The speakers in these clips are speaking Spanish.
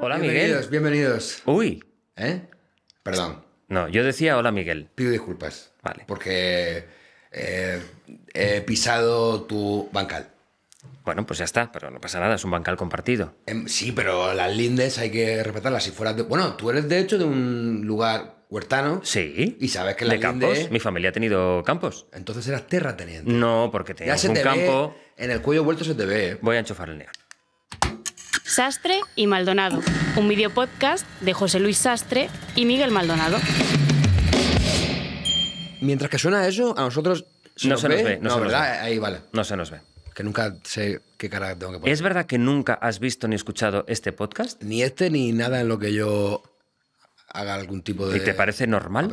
Hola, Miguel. Bienvenidos, bienvenidos. Uy. ¿Eh? Perdón. No, yo decía hola, Miguel. Pido disculpas. Vale. Porque eh, he pisado tu bancal. Bueno, pues ya está, pero no pasa nada, es un bancal compartido. Em, sí, pero las lindes hay que respetarlas. Si fueras Bueno, tú eres de hecho de un lugar huertano. Sí. Y sabes que las de campos. Mi familia ha tenido campos. Entonces eras terrateniente. No, porque tenías un te campo. Ve, en el cuello vuelto se te ve. ¿eh? Voy a enchufar el neón. Sastre y Maldonado, un videopodcast podcast de José Luis Sastre y Miguel Maldonado. Mientras que suena eso, a nosotros no se nos ve. No, se Nos ve. No se nos ve. Que nunca sé qué cara tengo que poner. ¿Es verdad que nunca has visto ni escuchado este podcast? Ni este ni nada en lo que yo haga algún tipo de. ¿Y te parece normal?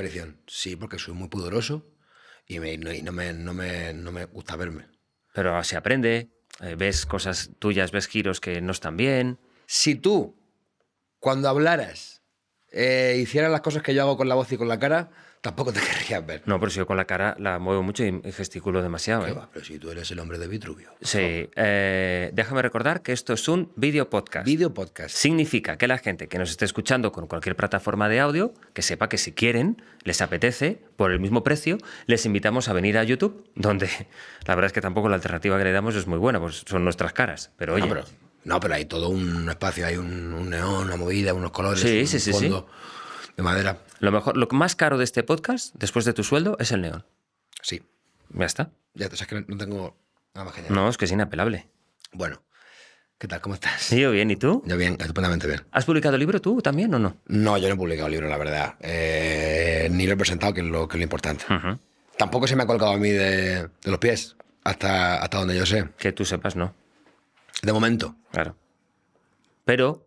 Sí, porque soy muy pudoroso y, me, no me gusta verme. Pero se aprende. Eh, ves cosas tuyas, ves giros que no están bien. Si tú, cuando hablaras eh, hicieran las cosas que yo hago con la voz y con la cara, tampoco te querrías ver. No, pero si yo con la cara la muevo mucho y gesticulo demasiado. ¿eh? Pero si tú eres el hombre de Vitruvio. Sí. Eh, déjame recordar que esto es un video podcast. Video podcast. Significa que la gente que nos esté escuchando con cualquier plataforma de audio, que sepa que si quieren, les apetece, por el mismo precio, les invitamos a venir a YouTube, donde la verdad es que tampoco la alternativa que le damos es muy buena, pues son nuestras caras. Pero ah, oye. No, pero hay todo un espacio, hay un, neón, una movida, unos colores, un fondo de madera. Lo mejor, lo más caro de este podcast, después de tu sueldo, es el neón. Sí. Ya está. Ya, o sea, que no tengo nada más que añadir. No, es que es inapelable. Bueno, ¿qué tal? ¿Cómo estás? yo bien, ¿y tú? Yo bien, estupendamente bien. ¿Has publicado libro tú también o no? No, yo no he publicado libro, la verdad. Eh, ni lo he presentado, que es lo, que lo importante. Tampoco se me ha colgado a mí de, de los pies, hasta, hasta donde yo sé. Que tú sepas, no de momento. Claro. Pero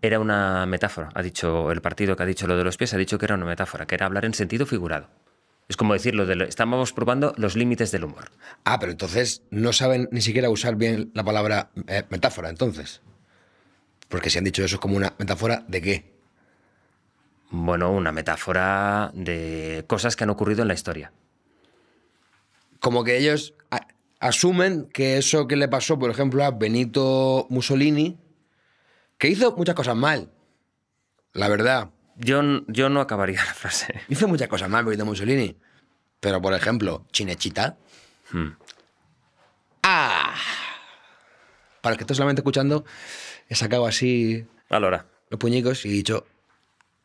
era una metáfora, ha dicho el partido que ha dicho lo de los pies, ha dicho que era una metáfora, que era hablar en sentido figurado. Es como decirlo de estábamos probando los límites del humor. Ah, pero entonces no saben ni siquiera usar bien la palabra eh, metáfora, entonces. Porque si han dicho eso es como una metáfora de qué? Bueno, una metáfora de cosas que han ocurrido en la historia. Como que ellos asumen que eso que le pasó, por ejemplo, a Benito Mussolini, que hizo muchas cosas mal, la verdad. Yo, yo no acabaría la frase. Hizo muchas cosas mal Benito Mussolini, pero por ejemplo, Chinechita. Hmm. ¡Ah! Para el que esté solamente escuchando, he sacado así. Los puñicos y he dicho.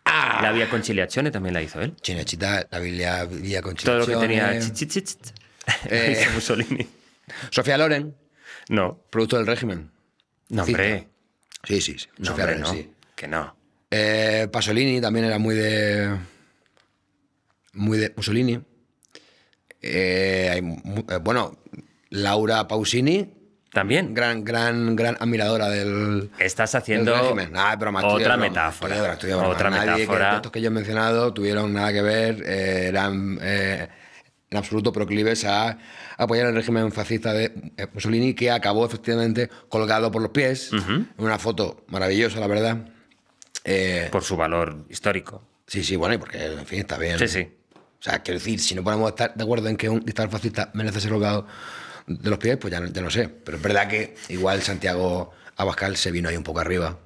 ¡Ah! La vía con también la hizo él. Chinechita, la vía, vía Todo lo que tenía. Chichichich. Eh. Mussolini. Sofía Loren. No. Producto del régimen. No, hombre. Sí, sí, Sofía Loren, sí. Que no. Eh, Pasolini también era muy de. Muy de Mussolini. Eh, eh, bueno, Laura Pausini. También. Gran, gran, gran admiradora del. Estás haciendo. Ah, otra metáfora. otra Nadie metáfora. Que, que yo he mencionado tuvieron nada que ver, eran en absoluto proclives a apoyar el régimen fascista de eh, Mussolini, que acabó efectivamente colgado por los pies. Una foto maravillosa, la verdad. Eh, por su valor histórico. Sí, sí, bueno, y porque, en fin, está bien. Sí, sí. O sea, quiero decir, si no podemos estar de acuerdo en que un dictador fascista merece ser colgado de los pies, pues ya no, sé. Pero es verdad que igual Santiago Abascal se vino ahí un poco arriba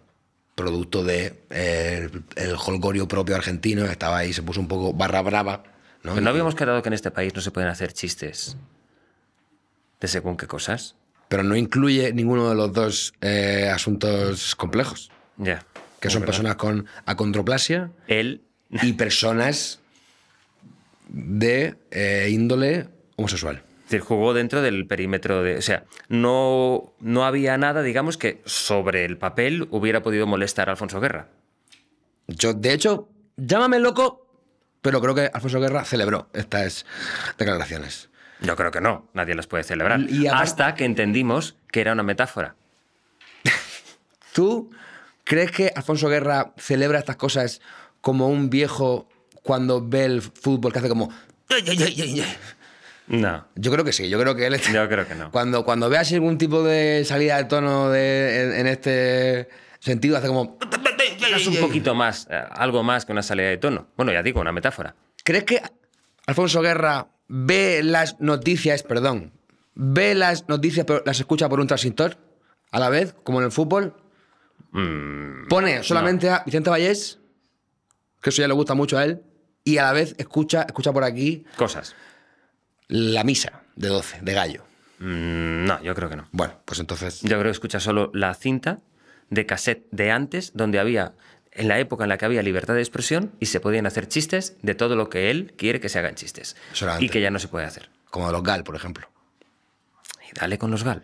producto de eh, el, holgorio propio argentino, estaba ahí, se puso un poco barra brava no, no habíamos quedado que en este país no se pueden hacer chistes de según qué cosas. Pero no incluye ninguno de los dos eh, asuntos complejos. Ya. que son personas con acondroplasia. Él. Y personas de eh, índole homosexual. decir, jugó dentro del perímetro de. O sea, no, no había nada, digamos, que sobre el papel hubiera podido molestar a Alfonso Guerra. Yo, de hecho, llámame loco, pero creo que Alfonso Guerra celebró estas declaraciones. Yo creo que no, nadie las puede celebrar. Hasta que entendimos que era una metáfora. ¿Tú crees que Alfonso Guerra celebra estas cosas como un viejo cuando ve el fútbol que hace como... No. Yo creo que sí, yo creo que él Yo creo que no. Cuando, cuando veas algún tipo de salida de tono de, en este sentido, hace como un poquito más, eh, algo más que una salida de tono. Bueno, ya digo, una metáfora. ¿Crees que Alfonso Guerra ve las noticias, perdón, ve las noticias pero las escucha por un transistor a la vez, como en el fútbol? Mm, Pone solamente a Vicente Vallés, que eso ya le gusta mucho a él, y a la vez escucha, escucha por aquí... Cosas. La misa de 12, de gallo. Mm, no, yo creo que no. Bueno, pues entonces... Yo creo que escucha solo la cinta de cassette de antes, donde había, en la época en la que había libertad de expresión y se podían hacer chistes de todo lo que él quiere que se hagan chistes. Y que ya no se puede hacer. Como los GAL, por ejemplo. Y dale con los GAL.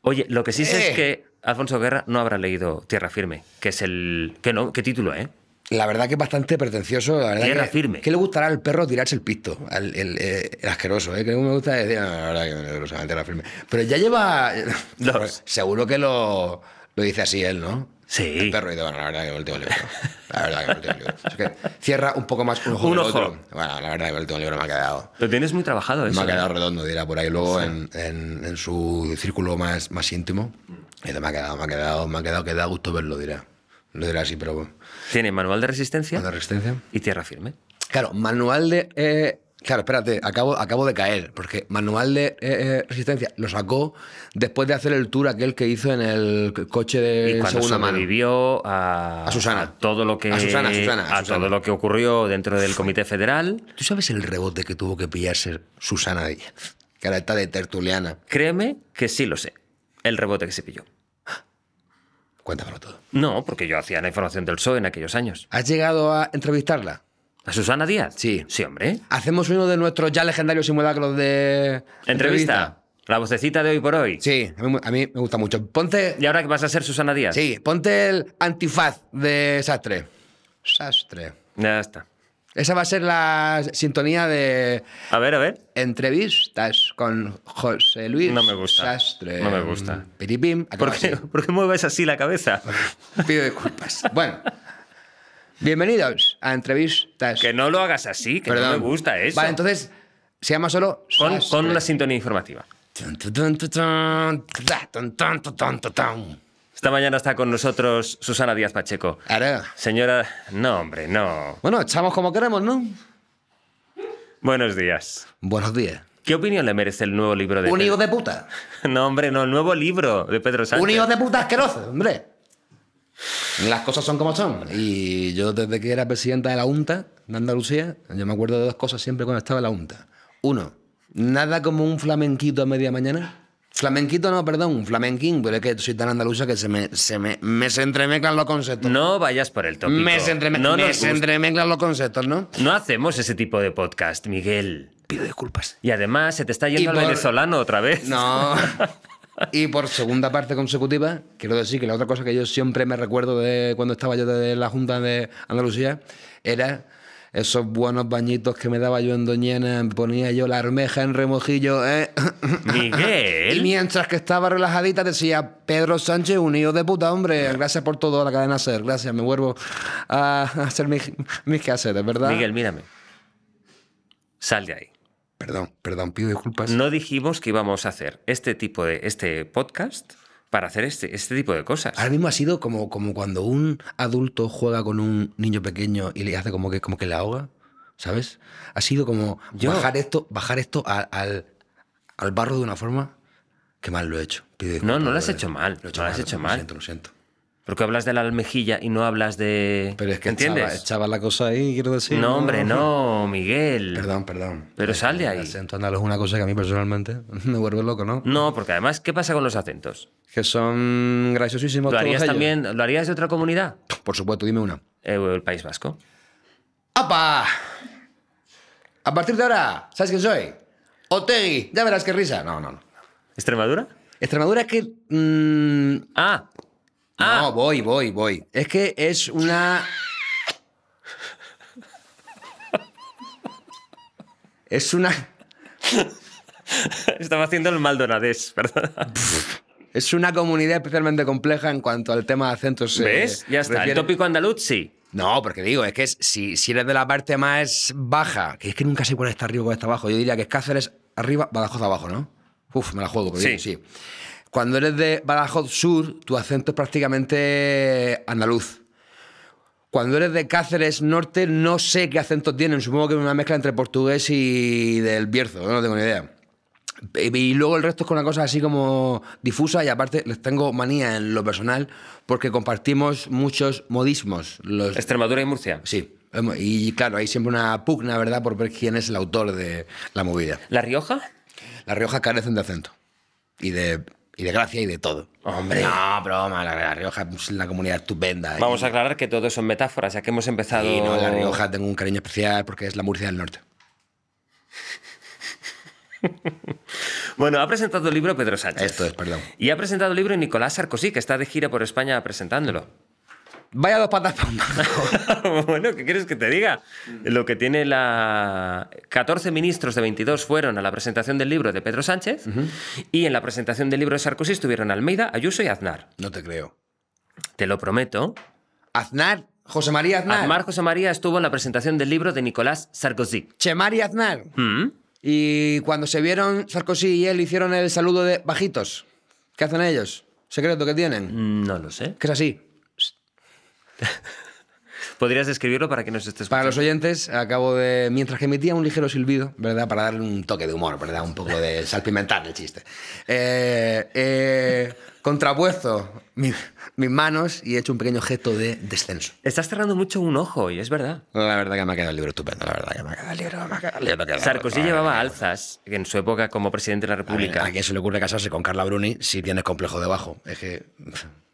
Oye, lo que sí sé es eh. que Alfonso Guerra no habrá leído Tierra Firme, que es el. que no, qué título, ¿eh? La verdad que es bastante pretencioso. Tierra firme. ¿Qué le gustará al perro tirarse el pisto? Eh, el, asqueroso, ¿eh? Que me gusta decir, la verdad que no, no, Tierra Firme. Pero ya lleva. Seguro que lo. Lo dice así él, ¿no? Sí. El perro y dice, bueno, la verdad que volteo el libro. La verdad que volteo el libro. cierra un poco más un ojo. Un ojo. Bueno, la verdad que volteo el libro me ha quedado. Lo tienes muy trabajado, eso. Me ha ¿eh? quedado redondo, dirá por ahí. Luego en, en, su círculo más, más íntimo. Y me ha quedado, me ha quedado, me ha quedado que da gusto verlo, dirá. Lo dirá así, pero bueno. Tiene manual de resistencia. Manual de resistencia. Y tierra firme. Claro, manual de. Eh, Claro, espérate, acabo, acabo de caer, porque Manual de eh, eh, Resistencia lo sacó después de hacer el tour aquel que hizo en el coche de y A, Susana. A todo lo que, a Susana, a todo lo que ocurrió dentro del Comité Federal. ¿Tú sabes el rebote que tuvo que pillarse Susana Díaz? Que ahora está de tertuliana. Créeme que sí lo sé, el rebote que se pilló. Cuéntamelo todo. No, porque yo hacía la información del show e en aquellos años. ¿Has llegado a entrevistarla? ¿A Susana Díaz? Sí. Sí, hombre. Hacemos uno de nuestros ya legendarios simulacros de. ¿Entrevista? La vocecita de hoy por hoy. Sí, a mí, me gusta mucho. Ponte. ¿Y ahora que vas a ser Susana Díaz? Sí, ponte el antifaz de Sastre. Sastre. Ya está. Esa va a ser la sintonía de. A ver, a ver. Entrevistas con José Luis no me gusta. Sastre. No me gusta. Piripim. ¿Por qué, ¿Por qué mueves así la cabeza? Pido disculpas. bueno. Bienvenidos a entrevistas. Que no lo hagas así, que no me gusta eso. Vale, entonces se llama solo. Con, una sintonía informativa. Esta mañana está con nosotros Susana Díaz Pacheco. Ahora. Señora. No, hombre, no. Bueno, echamos como queremos, ¿no? Buenos días. Buenos días. ¿Qué opinión le merece el nuevo libro de. Un hijo de puta. no, hombre, no, el nuevo libro de Pedro Sánchez. Un hijo de puta asqueroso, hombre. Las cosas son como son. Y yo desde que era presidenta de la UNTA de Andalucía, yo me acuerdo de dos cosas siempre cuando estaba en la UNTA. Uno, nada como un flamenquito a media mañana. Flamenquito no, perdón, flamenquín, pero es que soy tan andaluza que se me, se me, se entremezclan los conceptos. No vayas por el tópico. Me se, entremezclan los conceptos, ¿no? No hacemos ese tipo de podcast, Miguel. Pido disculpas. Y además se te está yendo el venezolano otra vez. No. Y por segunda parte consecutiva, quiero decir que la otra cosa que yo siempre me recuerdo de cuando estaba yo de la Junta de Andalucía era esos buenos bañitos que me daba yo en Doñana, ponía yo la armeja en remojillo. ¿eh? Miguel. y mientras que estaba relajadita decía, Pedro Sánchez, unido de puta, hombre, gracias por todo, la cadena SER, gracias, me vuelvo a hacer mis, mis quehaceres, ¿verdad? Miguel, mírame. Sal de ahí perdón, pido disculpas. No dijimos que íbamos a hacer este tipo de este podcast para hacer este, este tipo de cosas. Ahora mismo ha sido como, como cuando un adulto juega con un niño pequeño y le hace como que, como que le ahoga, ¿sabes? Ha sido como bajar esto, bajar esto al, barro de una forma que mal lo he hecho. no, no lo has hecho mal. Lo, he mal, has hecho mal. Lo siento, lo siento. Porque hablas de la almejilla y no hablas de. Pero es que ¿Entiendes? Echaba, la cosa ahí, quiero decir. No, hombre, no, Miguel. Perdón, perdón. Pero sal de ahí. El acento andaluz es una cosa que a mí personalmente me vuelve loco, ¿no? No, porque además, ¿qué pasa con los acentos? Que son graciosísimos. ¿Lo harías también? ¿Lo harías de otra comunidad? Por supuesto, dime una. Eh, el País Vasco. ¡Apa! A partir de ahora, ¿sabes quién soy? Otegi, ya verás qué risa. No, no, no. ¿Extremadura? Extremadura que. Mm, ah, no, ah. voy, voy, voy. Es que es una. es una. Estaba haciendo el maldonadés, perdón. Es una comunidad especialmente compleja en cuanto al tema de acentos. Eh, ¿Ves? ya está. El tópico andaluz, sí. No, porque digo, es que si, si eres de la parte más baja, que es que nunca sé cuál está arriba o cuál está abajo, yo diría que es Cáceres arriba, Badajoz abajo, ¿no? Uf, me la juego, pero sí. sí. Cuando eres de Badajoz Sur, tu acento es prácticamente andaluz. Cuando eres de Cáceres Norte, no sé qué acento tienen. Supongo que es una mezcla entre portugués y del Bierzo, no, tengo ni idea. Y luego el resto es con una cosa así como difusa y aparte les tengo manía en lo personal porque compartimos muchos modismos. Los... Extremadura y Murcia. Sí. Y claro, hay siempre una pugna, ¿verdad?, por ver quién es el autor de la movida. ¿La Rioja? La Rioja carecen de acento y de y de gracia y de todo. Hombre. No, broma, la, Rioja es la comunidad estupenda. ¿eh? Vamos a aclarar que todo son metáforas, ya que hemos empezado. Y no, la Rioja tengo un cariño especial porque es la Murcia del Norte. bueno, ha presentado el libro Pedro Sánchez. Esto es, perdón. Y ha presentado el libro Nicolás Sarkozy, que está de gira por España presentándolo. Vaya dos patas para un bueno, ¿qué quieres que te diga? Lo que tiene la... 14 ministros de 22 fueron a la presentación del libro de Pedro Sánchez y en la presentación del libro de Sarkozy estuvieron Almeida, Ayuso y Aznar. No te creo. Te lo prometo. Aznar José María Aznar. Aznar José María estuvo en la presentación del libro de Nicolás Sarkozy. y Aznar. Mm. Y cuando se vieron, Sarkozy y él hicieron el saludo de bajitos. ¿Qué hacen ellos? ¿Secreto que tienen? Mm, no lo sé. ¿qué es así. ¿Podrías describirlo para que nos estés Para los oyentes, acabo de. Mientras que emitía un ligero silbido, ¿verdad? Para darle un toque de humor, ¿verdad? Un poco de salpimentar el chiste. Eh, eh, contrapuesto mis manos y he hecho un pequeño gesto de descenso. Estás cerrando mucho un ojo y es verdad. La verdad que me ha quedado el libro estupendo, la verdad que me ha quedado el libro, Sarkozy llevaba alzas en su época como presidente de la República. ¿A, quién se le ocurre casarse con Carla Bruni si tienes complejo debajo? Es que.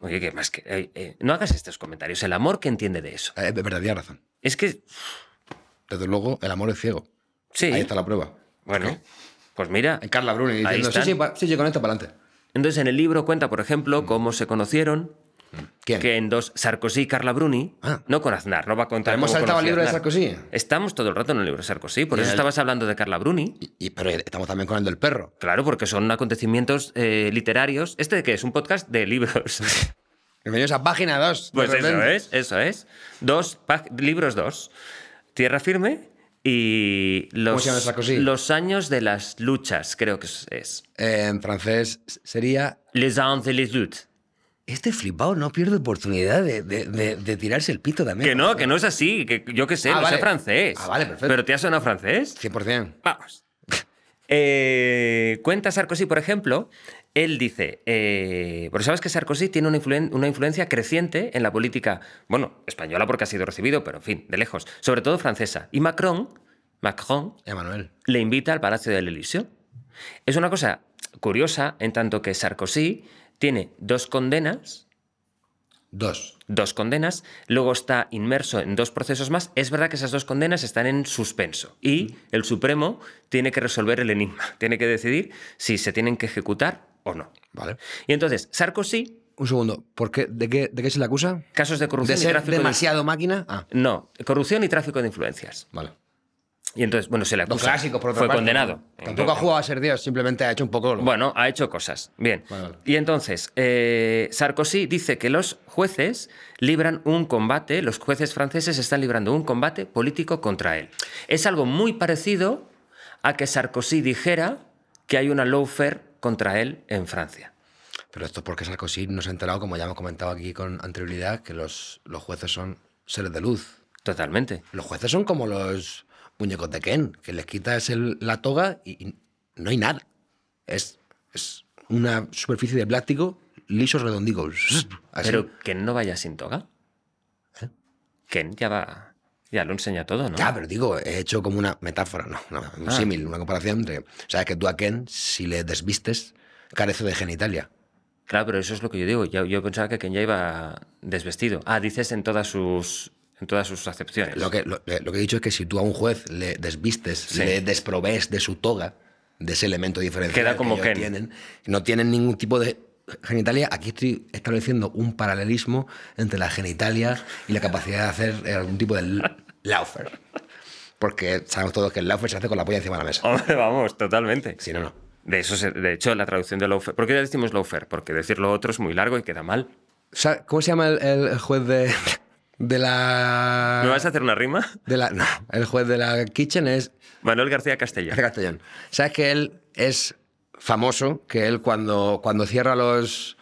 Oye, ¿qué más que. Eh, eh, no hagas estos comentarios. El amor que entiende de eso. Es eh, verdad, tienes razón. Es que. Desde luego, el amor es ciego. Sí. Ahí está la prueba. Bueno, pues mira. Carla Bruni diciendo, sí, sí, sí, sí, con esto para adelante. Entonces, en el libro cuenta, por ejemplo, cómo se conocieron, que en dos, Sarkozy y Carla Bruni, ah. no con Aznar, no va a contar. ¿Hemos saltado el libro de Sarkozy? Estamos todo el rato en el libro de Sarkozy, por eso estabas hablando de Carla Bruni. Y, pero estamos también con el del perro. Claro, porque son acontecimientos eh, literarios. ¿Este qué es? Un podcast de libros. Bienvenidos a Página 2. Pues eso es, eso es. Dos, libros 2. Tierra Firme y los, los años de las luchas, creo que es. en francés sería... Les ans et les luttes este flipado no pierde oportunidad de, tirarse el pito también. Que no, que no es así, que yo qué sé, ah, no sé francés. Ah, vale, perfecto. ¿Pero te ha sonado francés? 100%. Vamos. Eh, cuenta Sarkozy, por ejemplo, él dice, eh, pero sabes que Sarkozy tiene una, influencia creciente en la política, bueno, española porque ha sido recibido, pero en fin, de lejos, sobre todo francesa. Y Macron, Macron, Emmanuel. le invita al Palacio la Elíseo. Es una cosa curiosa en tanto que Sarkozy tiene dos condenas. Dos. Dos condenas. Luego está inmerso en dos procesos más. Es verdad que esas dos condenas están en suspenso. Y mm. el Supremo tiene que resolver el enigma. Tiene que decidir si se tienen que ejecutar o no. Vale. Y entonces, Sarkozy un segundo, ¿por ¿De, qué, ¿De, qué, se le acusa? Casos de corrupción ¿De tráfico demasiado máquina? Ah. No, corrupción y tráfico de influencias. Vale. Y entonces, bueno, se le acusa. Clásico, por otra fue condenado. Tampoco ha jugado a ser Dios, simplemente ha hecho un poco. Bueno, ha hecho cosas. Bien. Y entonces, eh, Sarkozy dice que los jueces libran un combate, los jueces franceses están librando un combate político contra él. Es algo muy parecido a que Sarkozy dijera que hay una lawfare contra él en Francia. Pero esto es porque Sarkozy no se ha enterado, como ya hemos comentado aquí con anterioridad, que los, los jueces son seres de luz. Totalmente. Los jueces son como los muñecos de Ken, que les quitas la toga y, no hay nada. Es, es una superficie de plástico lisos redondigos. Pero Ken no vaya sin toga. ¿Eh? Ken ya va. Ya lo enseña todo, ¿no? Ya, pero digo, he hecho como una metáfora, no, un ah. símil, una comparación entre. sea, que tú a Ken, si le desvistes, carece de genitalia. Claro, pero eso es lo que yo digo. yo pensaba que Ken ya iba desvestido. Ah, dices en todas sus en todas sus acepciones. Lo que, eh, lo, que he dicho es que si tú a un juez le desvistes, le desprovees de su toga, de ese elemento diferencial Queda como que, tienen, no tienen ningún tipo de genitalia, aquí estoy estableciendo un paralelismo entre la genitalia y la capacidad de hacer eh, algún tipo de laufer. Porque sabemos todos que el laufer se hace con la polla encima de la mesa. Hombre, vamos, totalmente. Si no, no. De, eso de hecho, la traducción de laufer... ¿Por qué decimos laufer? Porque decir lo otro es muy largo y queda mal. ¿Cómo se llama el juez de de la... ¿Me vas a hacer una rima? De la, no, el juez de la Kitchen es... Manuel García Castellón. Castellón. Sabes que él es famoso, que él cuando, cuando cierra los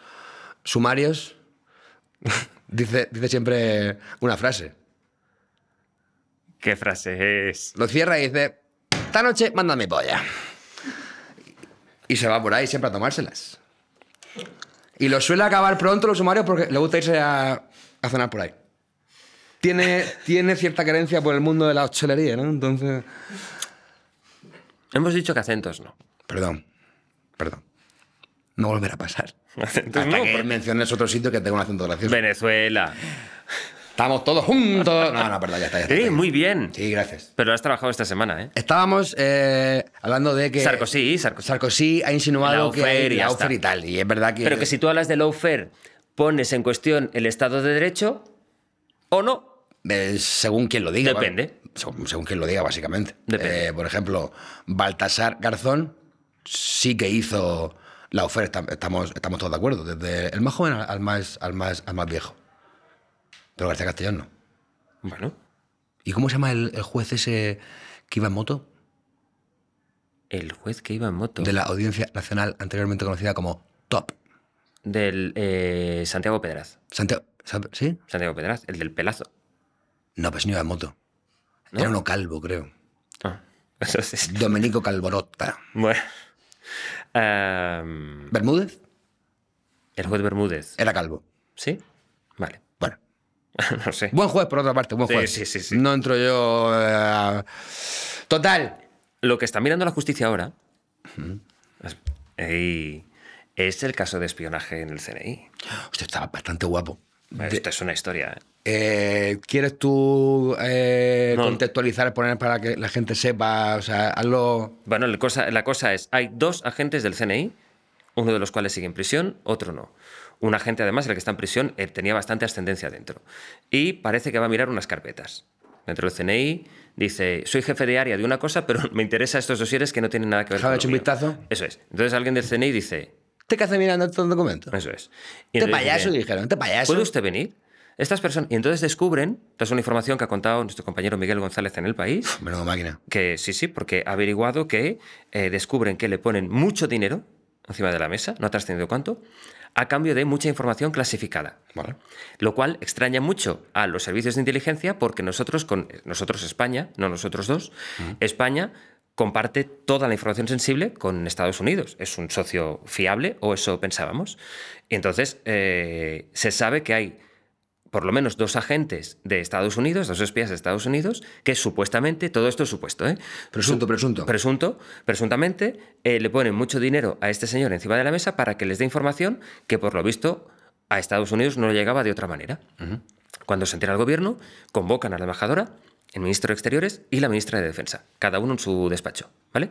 sumarios dice, siempre una frase. ¿Qué frase es? Lo cierra y dice, esta noche mándame polla. Y se va por ahí siempre a tomárselas. Y lo suele acabar pronto los sumarios porque le gusta irse a, a cenar por ahí tiene, cierta carencia por el mundo de la hostelería, ¿no? Entonces. Hemos dicho que acentos no. Perdón, perdón. No volverá a pasar. no, menciones otro sitio que tenga un acento gracioso. Venezuela. Estamos todos juntos. No, no, perdón, ya está. muy bien. Sí, gracias. Pero has trabajado esta semana, ¿eh? Estábamos eh, hablando de que. Sarkozy, Sarkozy. Sarkozy ha insinuado que. Y es verdad que. Pero que si tú hablas de lawfare, pones en cuestión el Estado de Derecho o no. Eh, según quien lo diga. Depende. según, quien lo diga, básicamente. Eh, por ejemplo, Baltasar Garzón sí que hizo la oferta. Estamos, estamos todos de acuerdo, desde el más joven al más, al más, al más viejo. Pero García Castellón no. Bueno. ¿Y cómo se llama el, juez ese que iba en moto? El juez que iba en moto. De la Audiencia Nacional, anteriormente conocida como TOP. Del eh, Santiago Pedraz. Santiago, ¿Sí? Santiago Pedraz, el del pelazo. No, pues no iba moto. Era uno calvo, creo. Ah, Domenico Calvorotta. Bueno. Em, ¿Bermúdez? El juez Bermúdez. Era calvo. ¿Sí? Vale. Bueno. no sé. Buen juez, por otra parte, buen juez. Sí, sí, sí. No entro yo. Eh, total. Lo que está mirando la justicia ahora. es el caso de espionaje en el CNI. Usted estaba bastante guapo. Esto es una historia. ¿eh? Eh, ¿Quieres tú eh, contextualizar, poner para que la gente sepa? O sea, Bueno, la cosa, la cosa es: hay dos agentes del CNI, uno de los cuales sigue en prisión, otro no. Un agente, además, el que está en prisión, tenía bastante ascendencia dentro. Y parece que va a mirar unas carpetas. Dentro del CNI dice: Soy jefe de área de una cosa, pero me interesa estos dosieres que no tienen nada que ver con. hecho un vistazo? Eso es. Entonces alguien del CNI dice: hace mirando todo el documento. Eso es. payaso, dijeron, te payaso. ¿Puede usted venir? Estas personas, y entonces descubren, es una información que ha contado nuestro compañero Miguel González en el país. Menudo máquina. Que sí, sí, porque ha averiguado que eh, descubren que le ponen mucho dinero encima de la mesa, no ha trascendido cuánto, a cambio de mucha información clasificada. Vale. Lo cual extraña mucho a los servicios de inteligencia porque nosotros, con nosotros España, no nosotros dos, mm. España comparte toda la información sensible con Estados Unidos. Es un socio fiable, o eso pensábamos. entonces eh, se sabe que hay por lo menos dos agentes de Estados Unidos, dos espías de Estados Unidos, que supuestamente, todo esto es supuesto, ¿eh? Presunto, presunto. Presunto, presuntamente, eh, le ponen mucho dinero a este señor encima de la mesa para que les dé información que por lo visto a Estados Unidos no llegaba de otra manera. Cuando se entera el gobierno, convocan a la embajadora el ministro de Exteriores y la ministra de Defensa, cada uno en su despacho, ¿vale?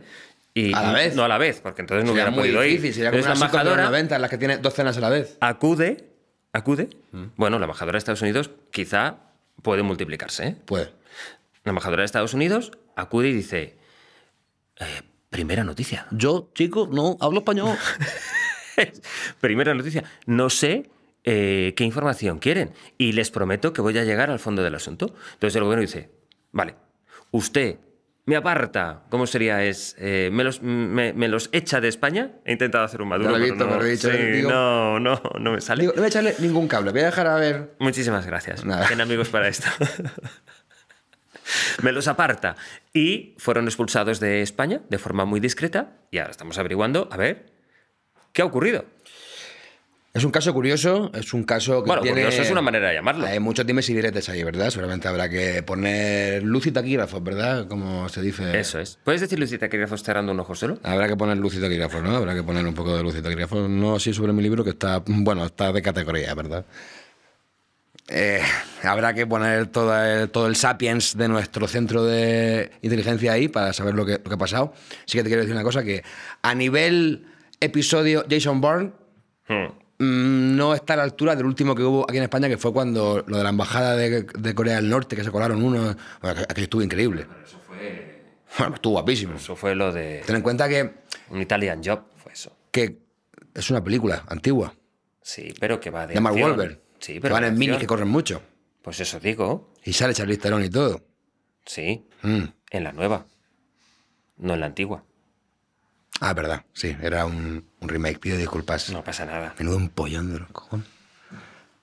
Y a la vez. No a la vez, porque entonces no hubiera muy podido difícil, ir. Sería una embajadora una venta en la que tiene dos cenas a la vez. Acude, acude. Mm. Bueno, la embajadora de Estados Unidos quizá puede multiplicarse. ¿eh? Puede. La embajadora de Estados Unidos acude y dice, eh, primera noticia. Yo, chico, no hablo español. primera noticia. No sé eh, qué información quieren y les prometo que voy a llegar al fondo del asunto. Entonces el gobierno dice, Vale. Usted me aparta, ¿cómo sería? Es, eh, me, los, echa de España. He intentado hacer un maduro. no, no, no, me sale. no voy a echarle ningún cable, voy a dejar a ver. Muchísimas gracias. Ten amigos para esto. me los aparta. Y fueron expulsados de España de forma muy discreta. Y ahora estamos averiguando, a ver, ¿qué ha ocurrido? Es un caso curioso, es un caso que bueno, curioso es una manera de llamarlo. Hay muchos dimes y diretes ahí, ¿verdad? Seguramente habrá que poner luz y taquígrafos, ¿verdad? Como se dice. Eso es. ¿Puedes decir luz y taquígrafos cerrando un ojo solo? Habrá que poner luz y taquígrafos, ¿no? Habrá que poner un poco de luz y taquígrafos. No así sobre mi libro que está, bueno, está de categoría, ¿verdad? Eh, habrá que poner todo el, eh, todo el sapiens de nuestro centro de inteligencia ahí para saber lo que, ha pasado. Sí que te quiero decir una cosa, que a nivel episodio Jason Bourne... Hmm. Mm, no está a la altura del último que hubo aquí en España, que fue cuando lo de la embajada de, Corea del Norte, que se colaron uno. Bueno, aquello estuvo increíble. eso fue. estuvo guapísimo. Eso fue lo de. Ten en cuenta que. Un Italian Job fue eso. Que es una película antigua. Sí, pero que va de. De Mark Wolver. Sí, pero. Que van en minis que corren mucho. Pues eso digo. Y sale Charlize Theron y todo. Sí. Mm. En la nueva. No en la antigua. Ah, verdad, sí, era un, remake. Pido disculpas. No pasa nada. Menudo un pollón de los cojones.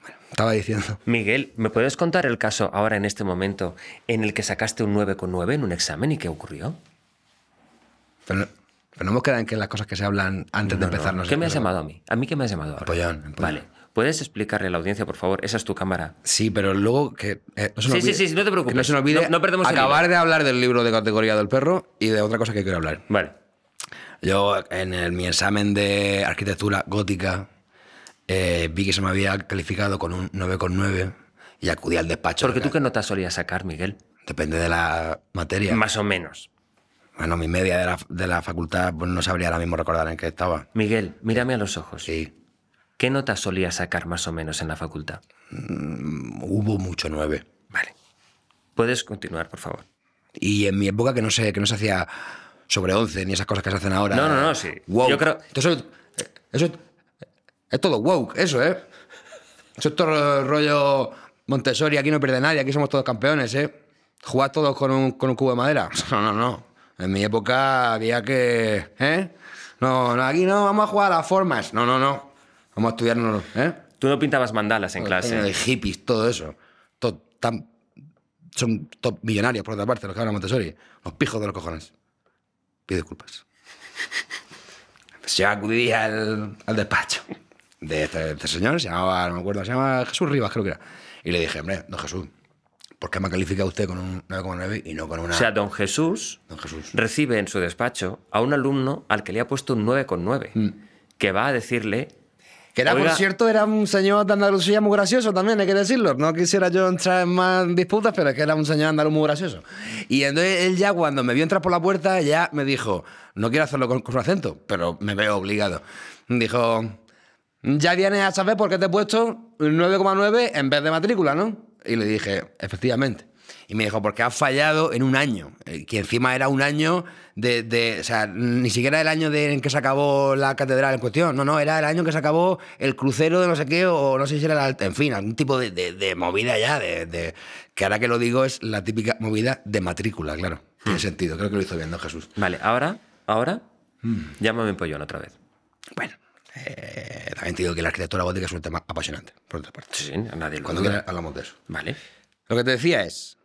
Bueno, estaba diciendo. Miguel, ¿me puedes contar el caso ahora en este momento en el que sacaste un con con9 en un examen y qué ocurrió? Pero no, pero hemos quedado en que las cosas que se hablan antes de empezarnos ¿Qué me has llamado a mí? ¿A mí qué me has llamado ahora? Vale. ¿Puedes explicarle a la audiencia, por favor? Esa es tu cámara. Sí, pero luego que. Eh, sí, sí, sí, no te preocupes. no se olvide. Acabar de hablar del libro de categoría del perro y de otra cosa que quiero hablar. Vale. Yo en mi examen de arquitectura gótica eh, vi que se me había calificado con un 9,9 y acudí al despacho. ¿Porque tú qué notas solías sacar, Miguel? Depende de la materia. Más o menos. Bueno, mi media de la, facultad pues, no sabría ahora mismo recordar en qué estaba. Miguel, mírame a los ojos. Sí. ¿Qué notas solías sacar más o menos en la facultad? Mm, hubo mucho 9. Vale. Puedes continuar, por favor. Y en mi época que no sé que no se hacía sobre 11 ni esas cosas que se hacen ahora. No, no, no, sí. Wow. Entonces, eso es todo woke, eso, ¿eh? Eso es todo rollo Montessori, aquí no pierde nadie, aquí somos todos campeones, ¿eh? jugar todos con un, con cubo de madera. No, no, no. En mi época había que... ¿Eh? No, no, aquí no, vamos a jugar a las formas. No, no, no. Vamos a estudiarnos, ¿eh? Tú no pintabas mandalas en clase. De hippies, todo eso. son millonarios, por otra parte, los que hablan Montessori. Los pijos de los cojones pide disculpas. Se acudí al, despacho este, de este, señor, se llamaba, no me acuerdo, se llamaba Jesús Rivas, creo que era. Y le dije, hombre, don Jesús, ¿por qué me califica usted con un 9,9 y no con una...? O sea, don Jesús, Jesús recibe en su despacho a un alumno al que le ha puesto un 9,9, mm. que va a decirle que era, por cierto, era un señor de Andalucía muy gracioso también, hay que decirlo. No quisiera yo entrar en más disputas, pero es que era un señor andaluz muy gracioso. Y entonces él ya cuando me vio entrar por la puerta, ya me dijo, no quiero hacerlo con, acento, pero me veo obligado. Dijo, ya vienes a saber por qué te he puesto 9,9 en vez de matrícula, ¿no? Y le dije, efectivamente. Y me dijo, porque ha fallado en un año, eh, que encima era un año de, o sea, ni siquiera el año en que se acabó la catedral en cuestión, no, no, era el año que se acabó el crucero de no sé qué, o no sé si era, la, en fin, algún tipo de, movida ya, de, que ahora que lo digo es la típica movida de matrícula, claro. Tiene hmm. sentido, creo que lo hizo bien, Jesús? Vale, ahora, ahora, mm. llámame pollón otra vez. Bueno. Eh, también te digo que la arquitectura gótica es un tema apasionante, por otra parte. Sí, nadie lo Cuando hablamos de eso. Vale. Lo que te decía es,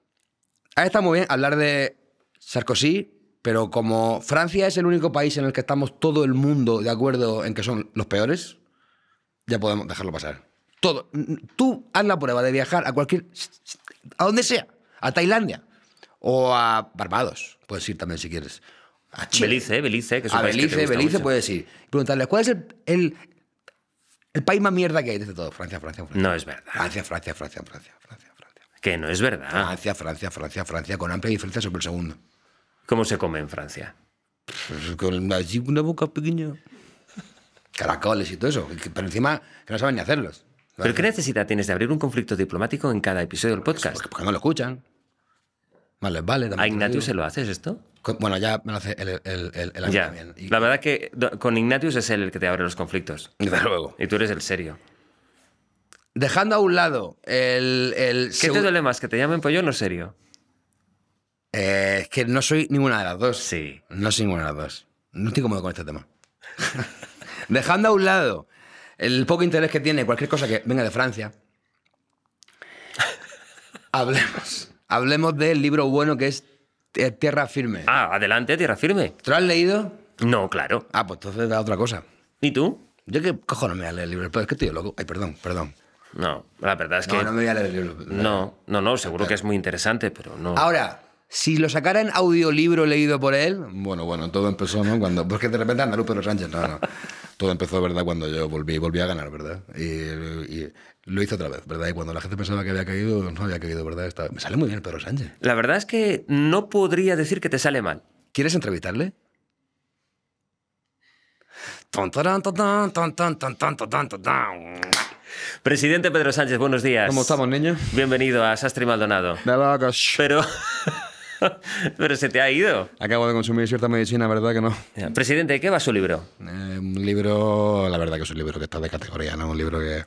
está está muy bien hablar de Sarkozy, pero como Francia es el único país en el que estamos todo el mundo de acuerdo en que son los peores, ya podemos dejarlo pasar. Todo. Tú haz la prueba de viajar a cualquier. a donde sea. A Tailandia. O a Barbados. Puedes ir también si quieres. A Belice, Belice, que es un a país Belice, Belice puedes ir. Preguntarle, ¿cuál es el, el, país más mierda que hay? desde todo. Francia, Francia, Francia. No es verdad. Francia, Francia, Francia, Francia, Francia. Que no es verdad. Francia, Francia, Francia, Francia, con amplia diferencia sobre el segundo. ¿Cómo se come en Francia? Pues con una boca pequeña. Caracoles y todo eso. Pero encima que no saben ni hacerlos. ¿Pero qué necesidad tienes de abrir un conflicto diplomático en cada episodio del podcast? Porque, no lo escuchan. Más vale. ¿A Ignatius se lo haces esto? Bueno, ya me lo hace el, La verdad que con Ignatius es él el que te abre los conflictos. luego. Y tú eres el serio. Dejando a un lado el. el ¿Qué te duele más? ¿Que te llamen pollo o serio? Eh, es que no soy ninguna de las dos. Sí. No soy ninguna de las dos. No estoy cómodo con este tema. Dejando a un lado el poco interés que tiene cualquier cosa que venga de Francia, hablemos, hablemos del libro bueno que es Tierra Firme. Ah, adelante, Tierra Firme. ¿Tú lo has leído? No, claro. Ah, pues entonces da otra cosa. ¿Y tú? Yo qué no me voy a leer el libro, es que estoy loco. Ay, perdón, perdón. No, la verdad es que. No, no me voy a leer el libro. No, no, no, seguro que es muy interesante, pero no. Ahora, si lo sacara en audiolibro leído por él. Bueno, bueno, todo empezó, ¿no? Cuando, porque de repente Andaluz Pedro Sánchez, no, no. Todo empezó, ¿verdad? Cuando yo volví, volví a ganar, ¿verdad? Y, lo hice otra vez, ¿verdad? Y cuando la gente pensaba que había caído, no había caído, ¿verdad? me sale muy bien Pedro Sánchez. La verdad es que no podría decir que te sale mal. ¿Quieres entrevistarle? Presidente Pedro Sánchez, buenos días. ¿Cómo estamos, niño? Bienvenido a Sastre Maldonado. Pero... Pero se te ha ido. Acabo de consumir cierta medicina, ¿verdad que no? Presidente, ¿qué va su libro? Eh, un libro, la verdad que es un libro que está de categoría, ¿no? Un libro que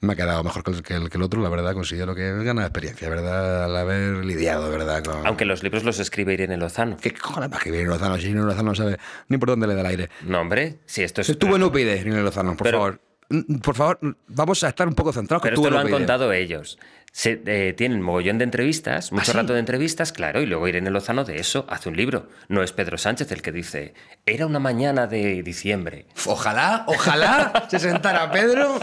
me ha quedado mejor que el, que el, otro, la verdad, considero que gana experiencia, ¿verdad? Al haber lidiado, ¿verdad? Aunque los libros los escribe Irene Lozano. ¿Qué cojones a escribir Irene Lozano? Si Irene Lozano sabe, ni importa dónde le da el aire. No, hombre, si esto es... Estuvo en UPyD, Irene Lozano, por favor. Mm, mm, por favor, mm, vamos a estar un poco centrados. Pero que esto lo han contado ellos. Se, eh, tienen mogollón de entrevistas, mucho ¿Ah, rato de entrevistas, claro, y luego Irene Lozano de eso hace un libro. No es Pedro Sánchez el que dice, era una mañana de diciembre. Ojalá, ojalá se sentara Pedro.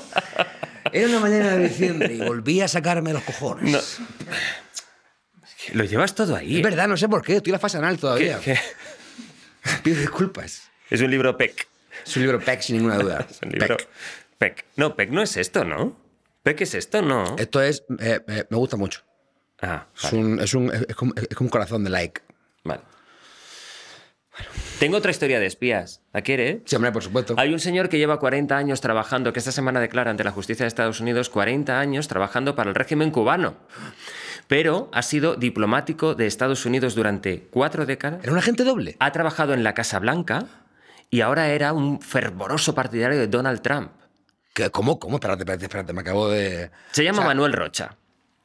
Era una mañana de diciembre y volví a sacarme los cojones. Lo llevas todo ahí. Es ¿eh? verdad, no sé por qué, estoy en la fase anal todavía. Pido disculpas. Es un libro PEC. Es un libro PEC, sin ninguna duda. PEC. Peck. No, Peck no es esto, ¿no? Peck es esto, ¿no? Esto es. Eh, eh, me gusta mucho. Ah, es, un, como, corazón de like. Vale. Bueno. Tengo otra historia de espías. ¿La quiere? Sí, hombre, por supuesto. Hay un señor que lleva 40 años trabajando, que esta semana declara ante la justicia de Estados Unidos 40 años trabajando para el régimen cubano. Pero ha sido diplomático de Estados Unidos durante cuatro décadas. ¿Era un agente doble? Ha trabajado en la Casa Blanca y ahora era un fervoroso partidario de Donald Trump. ¿Cómo? ¿Cómo? Espérate, espérate, espérate, me acabo de. Se llama Manuel Rocha,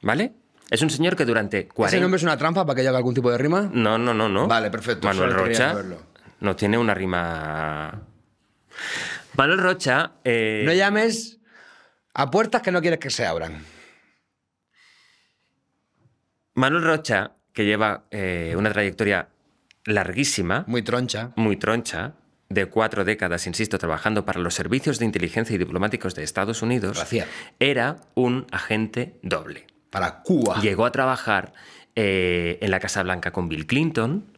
¿vale? Es un señor que durante 40. ¿Ese nombre es una trampa para que yo algún tipo de rima? No, no, no, no. Vale, perfecto. Manuel Rocha no tiene una rima. Manuel Rocha. Eh, no llames a puertas que no quieres que se abran. Manuel Rocha, que lleva eh, una trayectoria larguísima. Muy troncha. Muy troncha de cuatro décadas, insisto, trabajando para los servicios de inteligencia y diplomáticos de Estados Unidos, era un agente doble. Para Cuba. Llegó a trabajar eh, en la Casa Blanca con Bill Clinton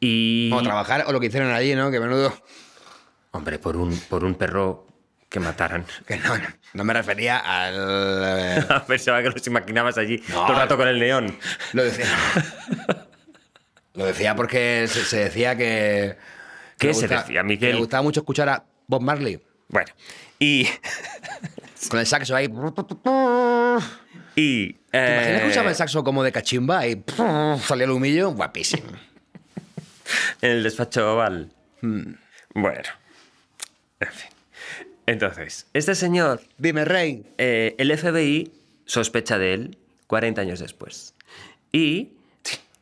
y... O trabajar, o lo que hicieron allí, ¿no? Que menudo... Hombre, por un, por un perro que mataran. Que no, no, me refería al... Pensaba que los imaginabas allí todo el rato con el león. Lo decía... lo decía porque se decía que ¿Qué se decía, Miguel? Me gustaba mucho escuchar a Bob Marley. Bueno, y. Con el saxo ahí. Y. ¿Te imaginas eh, escuchaba el saxo como de cachimba y salía el humillo? Guapísimo. En el despacho oval. Hmm. Bueno. En fin. Entonces, este señor. Dime, Rey. Eh, el FBI sospecha de él 40 años después. Y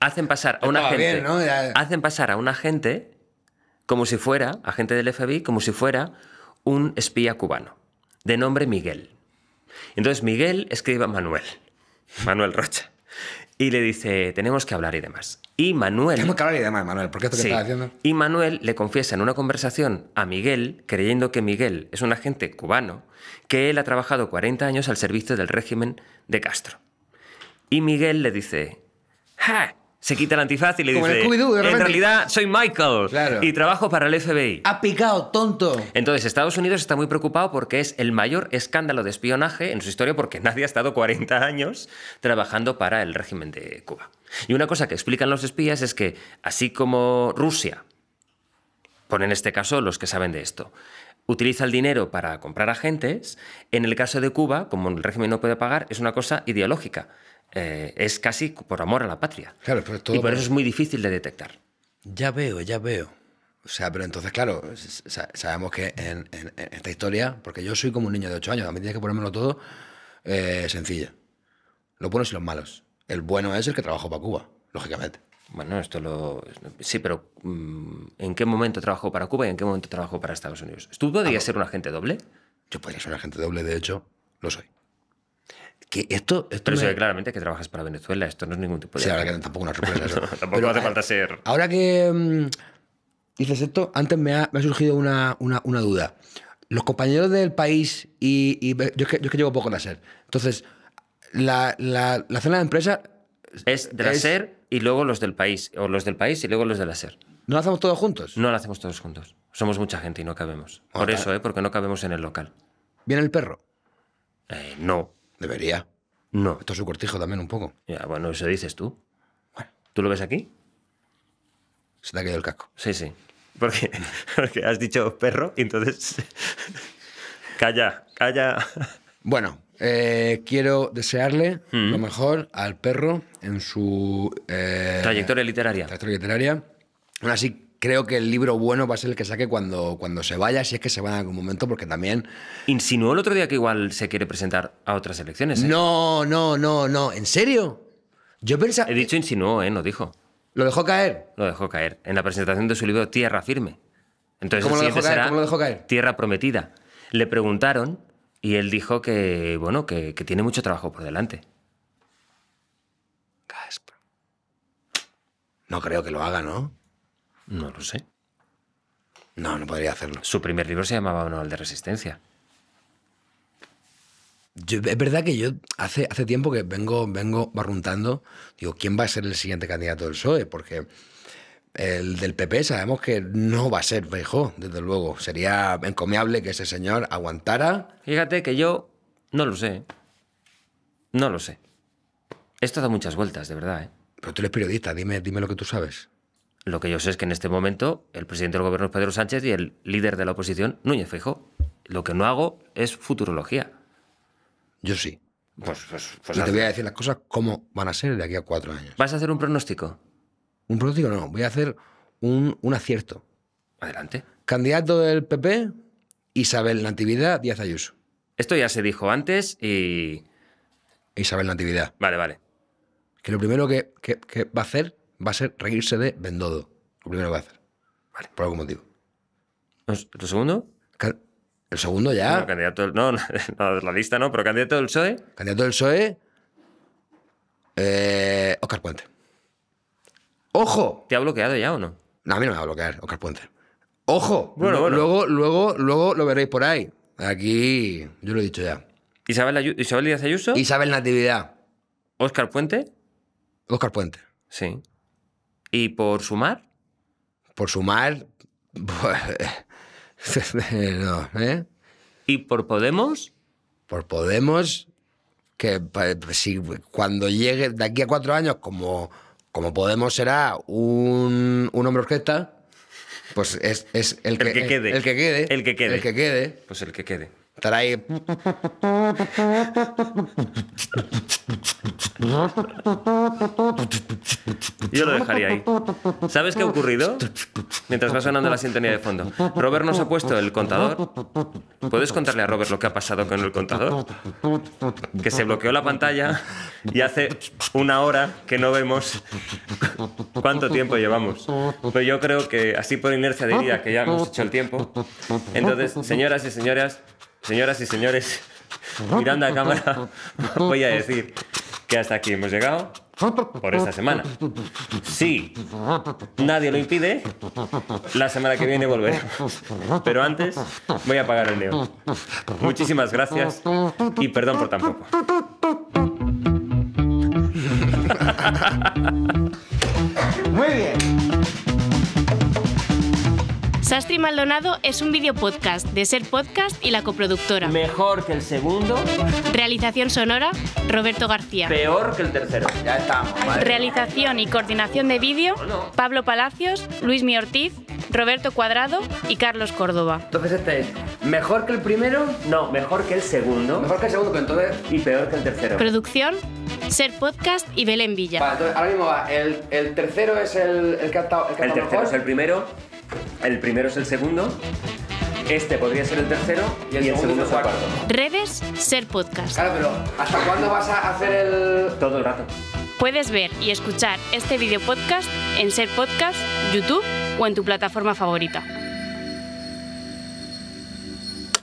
hacen pasar a un agente. Hacen pasar a un agente como si fuera, agente del FBI, como si fuera un espía cubano, de nombre Miguel. Entonces Miguel escribe a Manuel, Manuel Rocha, y le dice, tenemos que hablar y demás. Y Manuel... Tenemos que hablar y demás, Manuel, haciendo... Y Manuel le confiesa en una conversación a Miguel, creyendo que Miguel es un agente cubano, que él ha trabajado 40 años al servicio del régimen de Castro. Y Miguel le dice, ¡Ja! se quita el antifaz y le dice, en realidad soy Michael y trabajo para el FBI. Ha picado, tonto. Entonces, Estados Unidos está muy preocupado porque es el mayor escándalo de espionaje en su historia porque nadie ha estado 40 años trabajando para el régimen de Cuba. Y una cosa que explican los espías es que, así como Rusia, por en este caso los que saben de esto, utiliza el dinero para comprar agentes, en el caso de Cuba, como el régimen no puede pagar, es una cosa ideológica. Eh, es casi por amor a la patria. Claro, pero pues y por eso es muy difícil de detectar. Ya veo, ya veo. O sea, pero entonces, claro, sabemos que en, esta historia, porque yo soy como un niño de 8 años, también mí tienes que ponérmelo todo eh, sencillo. Los buenos y los malos. El bueno es el que trabajó para Cuba, lógicamente. Bueno, esto lo. Sí, pero mm, ¿en qué momento trabajó para Cuba y en qué momento trabajó para Estados Unidos? ¿Tú podrías ah, ser un agente doble? Yo podría ser un agente doble, de hecho, lo soy esto, esto Pero claramente que trabajas para Venezuela, esto no es ningún tipo de... Sí, ahora que tampoco una sorpresa. no, tampoco hace falta ser... Ahora que mm, dices esto, antes me ha, surgido una, una, duda. Los compañeros del país y... yo, es que, llevo poco en la SER. Entonces, la, la, cena de empresa... Es de la SER y luego los del país, o los del país y luego los de la SER. ¿No lo hacemos todos juntos? No lo hacemos todos juntos. Somos mucha gente y no cabemos. Ah, Por eso, ¿eh? porque no cabemos en el local. ¿Viene el perro? Eh, no. Debería. No. Esto es su cortijo también un poco. Ya, bueno, eso dices tú. Bueno. ¿Tú lo ves aquí? Se te ha caído el casco. Sí, sí. Porque, porque has dicho perro y entonces... calla, calla. Bueno, eh, quiero desearle lo mm. mejor al perro en su... Eh, trayectoria literaria. Trayectoria literaria. Así creo que el libro bueno va a ser el que saque cuando, cuando se vaya, si es que se va en algún momento, porque también... Insinuó el otro día que igual se quiere presentar a otras elecciones. ¿eh? No, no, no, no. ¿En serio? Yo pensaba... He dicho insinuó, ¿eh? No dijo. ¿Lo dejó caer? Lo dejó caer. En la presentación de su libro Tierra Firme. Entonces, ¿Cómo, lo dejó caer? lo dejó caer? Tierra Prometida. Le preguntaron y él dijo que, bueno, que, tiene mucho trabajo por delante. No creo que lo haga, ¿no? No lo sé. No, no podría hacerlo. Su primer libro se llamaba Manual de Resistencia. es verdad que yo hace, hace tiempo que vengo, vengo barruntando, digo, ¿quién va a ser el siguiente candidato del PSOE? Porque el del PP sabemos que no va a ser viejo desde luego. Sería encomiable que ese señor aguantara. Fíjate que yo no lo sé. ¿eh? No lo sé. Esto da muchas vueltas, de verdad. ¿eh? Pero tú eres periodista, dime, dime lo que tú sabes. Lo que yo sé es que en este momento el presidente del gobierno es Pedro Sánchez y el líder de la oposición, Núñez Feijóo. Lo que no hago es futurología. Yo sí. Pues, pues, pues te voy a decir las cosas como van a ser de aquí a cuatro años. ¿Vas a hacer un pronóstico? Un pronóstico no, voy a hacer un, acierto. Adelante. Candidato del PP, Isabel Natividad Díaz Ayuso. Esto ya se dijo antes y... Isabel Natividad. Vale, vale. Que lo primero que va a hacer va a ser reírse de Bendodo. Lo primero que va a hacer. Vale. Por algún motivo. ¿El segundo? El segundo ya. No, candidato no, la lista no, pero candidato del PSOE. Candidato del PSOE. Oscar eh, Puente. ¡Ojo! ¿Te ha bloqueado ya o no? No, a mí no me va a bloquear, Oscar Puente. ¡Ojo! Bueno, bueno. Luego, luego, luego lo veréis por ahí. Aquí, yo lo he dicho ya. Isabel, Isabel Díaz Ayuso. Isabel Natividad. Oscar Puente. Oscar Puente. Sí. ¿Y por sumar? Por sumar, pues, no, ¿eh? ¿Y por Podemos? Por Podemos, que pues, pues, cuando llegue de aquí a cuatro años, como, como Podemos será un, un hombre orquesta, pues es, el, que, El que quede. El que quede. El que quede. Pues el que quede trae. Yo lo dejaría ahí. ¿Sabes qué ha ocurrido? Mientras va sonando la sintonía de fondo. Robert nos ha puesto el contador. ¿Puedes contarle a Robert lo que ha pasado con el contador? Que se bloqueó la pantalla y hace una hora que no vemos cuánto tiempo llevamos. Pero yo creo que así por inercia de vida que ya hemos hecho el tiempo. Entonces, señoras y señoras, Señoras y señores, mirando a cámara, voy a decir que hasta aquí hemos llegado por esta semana. Sí, nadie lo impide. La semana que viene volveremos. Pero antes voy a apagar el neón. Muchísimas gracias y perdón por tampoco. Sastri Maldonado es un video podcast de Ser Podcast y la coproductora. Mejor que el segundo. Realización sonora, Roberto García. Peor que el tercero. Ya está Realización y coordinación de vídeo, Pablo Palacios, Luis Mi Ortiz, Roberto Cuadrado y Carlos Córdoba. Entonces este es mejor que el primero, no, mejor que el segundo. Mejor que el segundo, pero entonces y peor que el tercero. Producción, Ser Podcast y Belén Villa. ahora mismo va, el, tercero es el, que ha estado... El, tercero es el primero. El primero es el segundo. Este podría ser el tercero y el, segundo, es el cuarto. Redes Ser Podcast. Claro, pero ¿hasta cuándo vas a hacer el...? Todo el rato. Puedes ver y escuchar este video podcast en Ser Podcast, YouTube o en tu plataforma favorita.